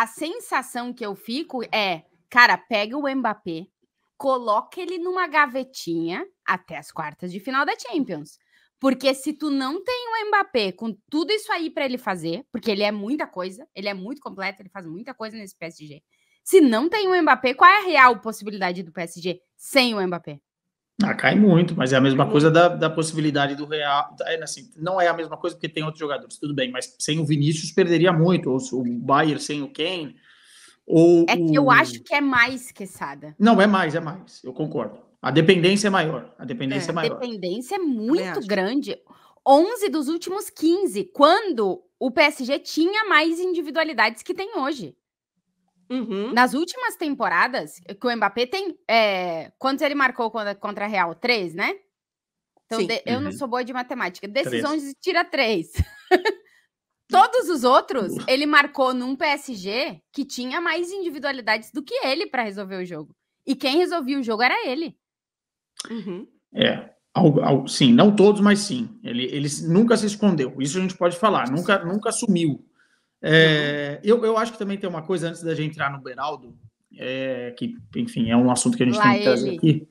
a sensação que eu fico é, cara, pega o Mbappé, coloca ele numa gavetinha até as quartas de final da Champions. Porque se tu não tem o Mbappé com tudo isso aí para ele fazer, porque ele é muita coisa, ele é muito completo, ele faz muita coisa nesse PSG. Se não tem o Mbappé, qual é a real possibilidade do PSG sem o Mbappé? Ah, cai muito, mas é a mesma coisa da, da possibilidade do Real. Tá, é, assim, não é a mesma coisa porque tem outros jogadores, tudo bem, mas sem o Vinícius perderia muito, ou o Bayern sem o Kane. Ou é que o... eu acho que é mais quesada. Não, é mais, é mais, eu concordo. A dependência é maior. A dependência é, é maior. A dependência é muito grande. 11 dos últimos 15, quando o PSG tinha mais individualidades que tem hoje. Uhum. Nas últimas temporadas, eh, que o Mbappé tem. É, quantos ele marcou contra, contra a Real? Três, né? Então, de, uhum. eu não uhum. sou boa de matemática. Decisões três. tira três. Hum. Todos os outros, ele marcou num PSG que tinha mais individualidades do que ele para resolver o jogo. E quem resolvia o jogo era ele. Uhum. É, Algo, algo, sim, não todos, mas sim. Ele, ele nunca se escondeu. Isso a gente pode falar. Nunca, nunca sumiu. Uhum. É, eu, eu acho que também tem uma coisa antes da gente entrar no Beraldo, é, que, enfim, é um assunto que a gente lá tem que ele. trazer aqui.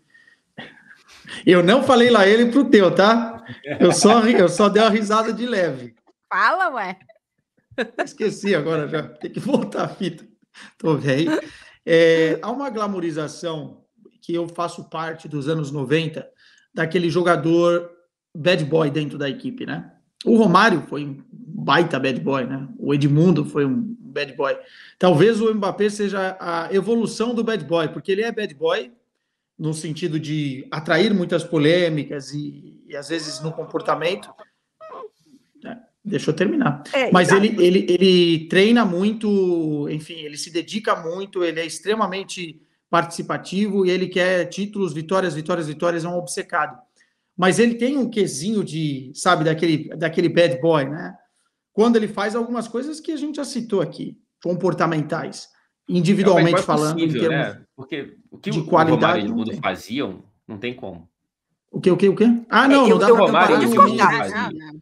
Eu não falei lá ele pro teu, tá? Eu só, eu só dei uma risada de leve. Fala, ué. Esqueci agora já. Tem que voltar a fita. Tô velho. É, há uma glamorização que eu faço parte dos anos 90 daquele jogador bad boy dentro da equipe, né? O Romário foi um baita bad boy, né? O Edmundo foi um bad boy. Talvez o Mbappé seja a evolução do bad boy, porque ele é bad boy no sentido de atrair muitas polêmicas e, e às vezes no comportamento. É, deixa eu terminar. É, Mas ele, ele, ele treina muito, enfim, ele se dedica muito, ele é extremamente participativo e ele quer títulos, vitórias, vitórias, vitórias, é um obcecado. Mas ele tem um quesinho de, sabe, daquele, daquele bad boy, né? quando ele faz algumas coisas que a gente já citou aqui, comportamentais, individualmente é falando, possível, em termos né? Porque o que de o qualidade Romário e o Mundo faziam, não tem como. O que, o que, o que? Ah, é, ah, não, é, não dá para comparar. Não, não.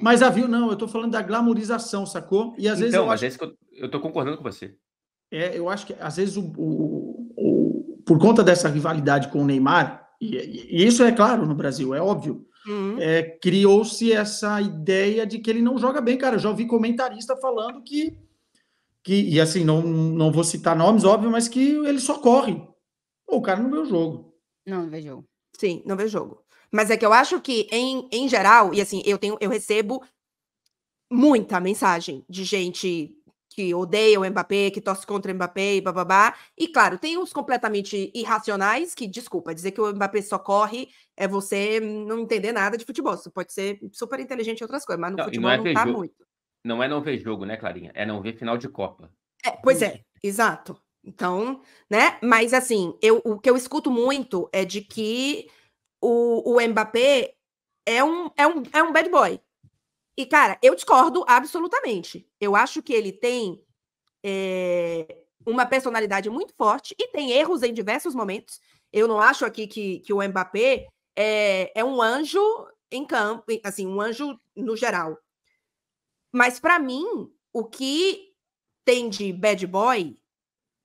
Mas havia, não, eu estou falando da glamorização, sacou? E às vezes então, eu acho... vezes é eu estou concordando com você. É, eu acho que às vezes o, o, o por conta dessa rivalidade com o Neymar, e, e, isso é claro no Brasil, é óbvio uhum. é, criou-se essa ideia de que ele não joga bem, cara. Eu já ouvi comentarista falando que, que e assim, não, não vou citar nomes, óbvio, mas que ele só corre. Pô, o cara não vê o jogo. Não, não vê jogo. Sim, não vê jogo. Mas é que eu acho que, em, em geral, e assim, eu tenho, eu recebo muita mensagem de gente que odeia o Mbappé, que torce contra o Mbappé e bababá. E claro, tem uns completamente irracionais que, desculpa, dizer que o Mbappé só corre é você não entender nada de futebol. Você pode ser super inteligente em outras coisas, mas no não, futebol não, é não tá jogo. muito. Não é não ver jogo, né, Clarinha? É não ver final de Copa. É, pois é, exato. Então, né? Mas assim, eu, o que eu escuto muito é de que o, o Mbappé é um, é, um, é um bad boy. E, cara, eu discordo absolutamente. Eu acho que ele tem é, uma personalidade muito forte e tem erros em diversos momentos. Eu não acho aqui que, que o Mbappé é, é um anjo em campo, assim, um anjo no geral. Mas, para mim, o que tem de bad boy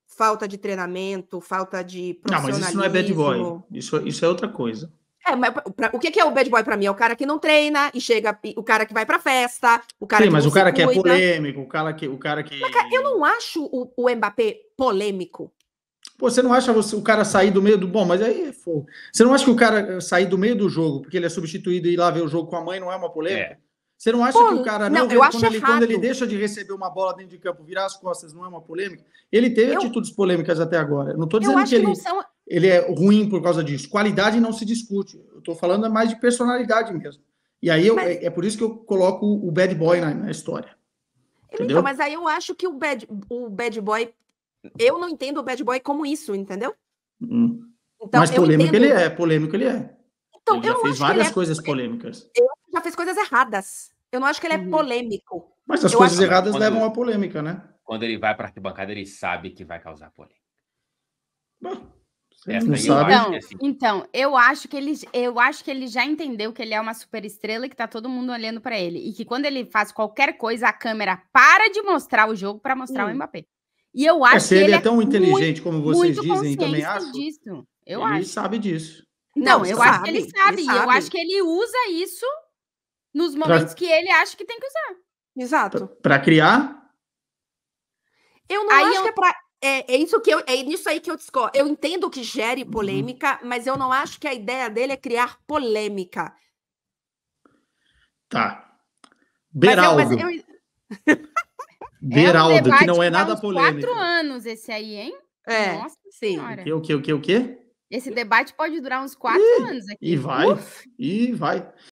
falta de treinamento, falta de profissionalismo. Não, mas isso não é bad boy. Isso, isso é outra coisa. É, mas pra, o que, que é o bad boy pra mim? É o cara que não treina e chega, o cara que vai pra festa, o cara Sim, que mas o cara que é polêmico, o cara que. O cara que... Mas, eu não acho o, o Mbappé polêmico. Pô, você não acha você, o cara sair do meio do. Bom, mas aí é fogo. Você não acha que o cara eh, sair do meio do jogo, porque ele é substituído e ir lá ver o jogo com a mãe, não é uma polêmica? É. Você não acha Pô, que o cara não, não eu quando, ele, quando, ele, deixa de receber uma bola dentro de campo, virar as costas, não é uma polêmica? Ele teve eu, atitudes polêmicas até agora. Não estou dizendo que, que ele. São ele é ruim por causa disso. Qualidade não se discute. Eu estou falando mais de personalidade mesmo. E aí eu, mas... é, é, por isso que eu coloco o bad boy na, na história. Então, entendeu? Então, mas aí eu acho que o bad, o bad boy. Eu não entendo o bad boy como isso, entendeu? Hum. Então, mas polêmico entendo... ele é, polêmico ele é. Então, ele eu já fez várias é coisas polêmicas. Eu já fez coisas erradas. Eu não acho que ele é uhum. polêmico. Mas as eu coisas acho... erradas quando, levam à polêmica, né? Quando ele vai para a arquibancada, ele sabe que vai causar polêmica. Bom. É, sabe. Então, é assim. então, eu acho que ele, eu acho que ele já entendeu que ele é uma super estrela e que tá todo mundo olhando para ele e que quando ele faz qualquer coisa a câmera para de mostrar o jogo para mostrar hum. o Mbappé. E eu é, acho é, se ele que ele é tão inteligente muito, como vocês dizem, também acho. Disso, eu ele acho. sabe disso. Não, Não eu sabe, acho que ele sabe, ele sabe. Eu acho que ele usa isso nos momentos pra... que ele acha que tem que usar. Exato. Para criar? Eu não Aí acho eu... que é pra é, é, isso que eu, é nisso aí que eu discordo. Eu entendo que gere uhum. polêmica, uhum. mas eu não acho que a ideia dele é criar polêmica. Tá. Beraldo. Mas eu, mas eu... Beraldo, é um que não é nada polêmico. Quatro anos esse aí, hein? É. Nossa sim. senhora. O que, o que, o que? Esse debate pode durar uns quatro Ih, anos aqui. E vai, Uf. e vai.